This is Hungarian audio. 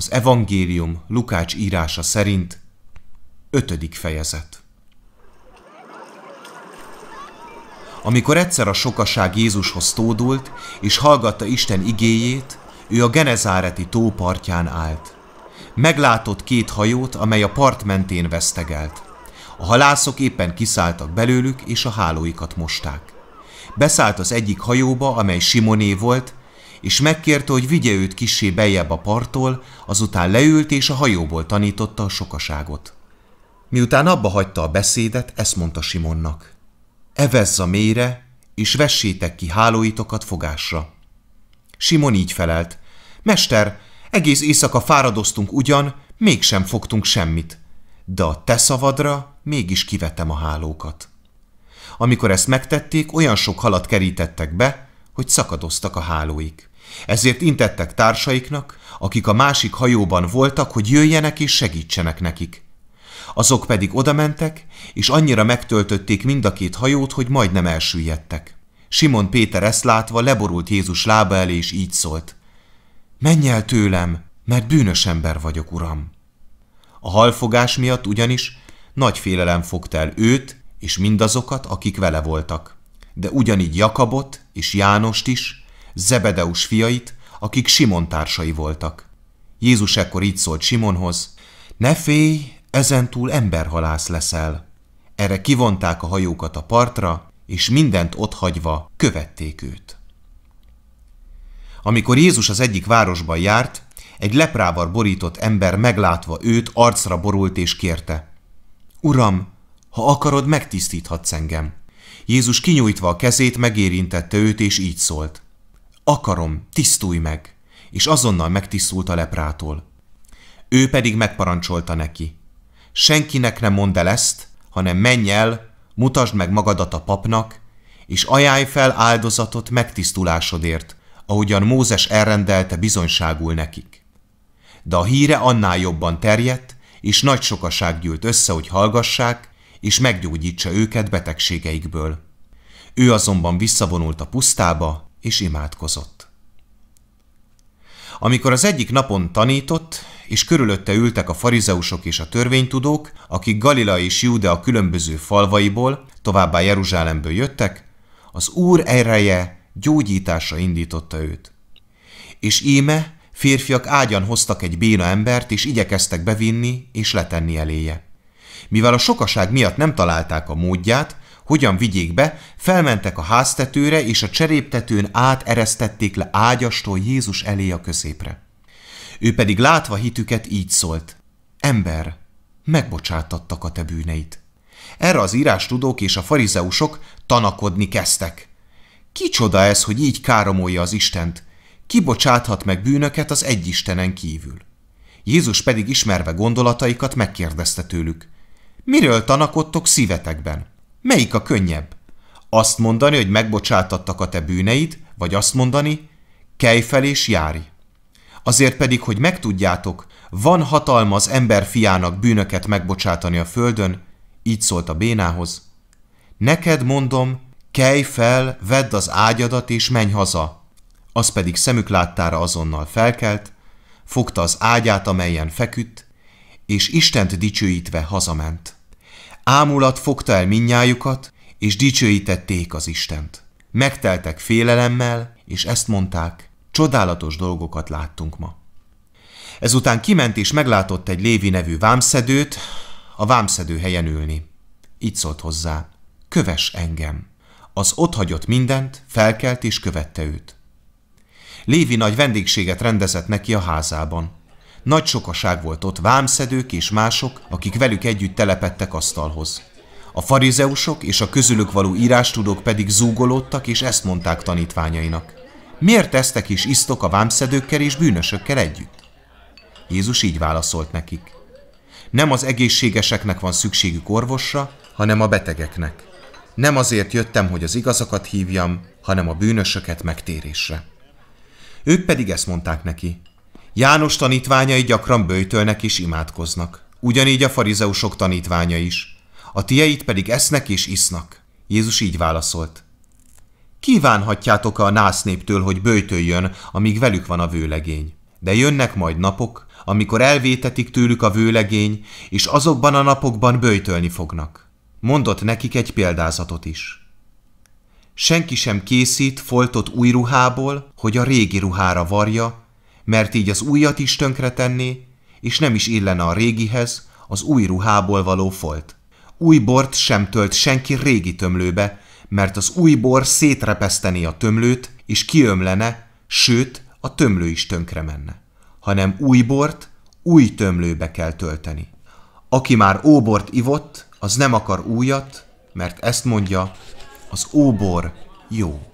Az evangélium Lukács írása szerint 5. fejezet. Amikor egyszer a sokaság Jézushoz tódult, és hallgatta Isten igéjét, ő a Genezáreti tó partján állt. Meglátott két hajót, amely a part mentén vesztegelt. A halászok éppen kiszálltak belőlük, és a hálóikat mosták. Beszállt az egyik hajóba, amely Simoné volt, és megkérte, hogy vigye őt kissé bejebb a parttól, azután leült és a hajóból tanította a sokaságot. Miután abba hagyta a beszédet, ezt mondta Simonnak. Evezz a mélyre, és vessétek ki hálóitokat fogásra. Simon így felelt. Mester, egész éjszaka fáradoztunk ugyan, mégsem fogtunk semmit, de a te szavadra mégis kivetem a hálókat. Amikor ezt megtették, olyan sok halat kerítettek be, hogy szakadoztak a hálóik. Ezért intettek társaiknak, akik a másik hajóban voltak, hogy jöjjenek és segítsenek nekik. Azok pedig odamentek, és annyira megtöltötték mind a két hajót, hogy majdnem elsüllyedtek. Simon Péter ezt látva leborult Jézus lába elé, és így szólt. Menj el tőlem, mert bűnös ember vagyok, uram. A halfogás miatt ugyanis nagy félelem fogta el őt és mindazokat, akik vele voltak. De ugyanígy Jakabot és Jánost is, Zebedeus fiait, akik Simon társai voltak. Jézus ekkor így szólt Simonhoz, ne félj, ezentúl emberhalász leszel. Erre kivonták a hajókat a partra, és mindent ott hagyva követték őt. Amikor Jézus az egyik városban járt, egy leprával borított ember meglátva őt arcra borult és kérte. Uram, ha akarod, megtisztíthatsz engem. Jézus kinyújtva a kezét megérintette őt és így szólt. Akarom, tisztulj meg! És azonnal megtisztult a leprától. Ő pedig megparancsolta neki. Senkinek nem mondd el ezt, hanem menj el, mutasd meg magadat a papnak, és ajánlj fel áldozatot megtisztulásodért, ahogyan Mózes elrendelte bizonyságul nekik. De a híre annál jobban terjedt, és nagy sokaság gyűlt össze, hogy hallgassák, és meggyógyítsa őket betegségeikből. Ő azonban visszavonult a pusztába, és imádkozott. Amikor az egyik napon tanított, és körülötte ültek a farizeusok és a törvénytudók, akik Galila és Júdea különböző falvaiból, továbbá Jeruzsálemből jöttek, az Úr ereje gyógyításra indította őt. És íme férfiak ágyan hoztak egy béna embert, és igyekeztek bevinni és letenni eléje. Mivel a sokaság miatt nem találták a módját, hogyan vigyék be, felmentek a háztetőre, és a cseréptetőn át eresztették le ágyastól Jézus elé a középre. Ő pedig látva hitüket így szólt. Ember, megbocsátattak a te bűneit. Erre az írás tudók és a farizeusok tanakodni kezdtek. Kicsoda ez, hogy így káromolja az Istent? Kibocsáthat meg bűnöket az egy Istenen kívül. Jézus pedig ismerve gondolataikat megkérdezte tőlük. Miről tanakodtok szívetekben? Melyik a könnyebb? Azt mondani, hogy megbocsátattak a te bűneid, vagy azt mondani, kelj fel és járj. Azért pedig, hogy megtudjátok, van hatalma az ember fiának bűnöket megbocsátani a földön, így szólt a bénához. Neked mondom, kelj fel, vedd az ágyadat és menj haza. Az pedig szemük láttára azonnal felkelt, fogta az ágyát, amelyen feküdt, és Istent dicsőítve hazament. Ámulat fogta el minnyájukat, és dicsőítették az Istent. Megteltek félelemmel, és ezt mondták, csodálatos dolgokat láttunk ma. Ezután kiment és meglátott egy Lévi nevű vámszedőt, a vámszedő helyen ülni. Így szólt hozzá, köves engem. Az ott hagyott mindent, felkelt és követte őt. Lévi nagy vendégséget rendezett neki a házában. Nagy sokaság volt ott vámszedők és mások, akik velük együtt telepettek asztalhoz. A farizeusok és a közülük való írástudók pedig zúgolódtak és ezt mondták tanítványainak. Miért tesztek és isztok a vámszedőkkel és bűnösökkel együtt? Jézus így válaszolt nekik. Nem az egészségeseknek van szükségük orvosra, hanem a betegeknek. Nem azért jöttem, hogy az igazakat hívjam, hanem a bűnösöket megtérésre. Ők pedig ezt mondták neki. János tanítványai gyakran bőjtölnek és imádkoznak. Ugyanígy a farizeusok tanítványa is. A tieit pedig esznek és isznak. Jézus így válaszolt. Kívánhatjátok a násznéptől, hogy bőjtöljön, amíg velük van a vőlegény. De jönnek majd napok, amikor elvétetik tőlük a vőlegény, és azokban a napokban bőjtölni fognak. Mondott nekik egy példázatot is. Senki sem készít foltot új ruhából, hogy a régi ruhára varja, mert így az újat is tönkretenné, és nem is illene a régihez, az új ruhából való folt. Új bort sem tölt senki régi tömlőbe, mert az új bor szétrepeszteni a tömlőt, és kiömlene, sőt, a tömlő is tönkre menne. Hanem új bort új tömlőbe kell tölteni. Aki már óbort ivott, az nem akar újat, mert ezt mondja, az óbor jó.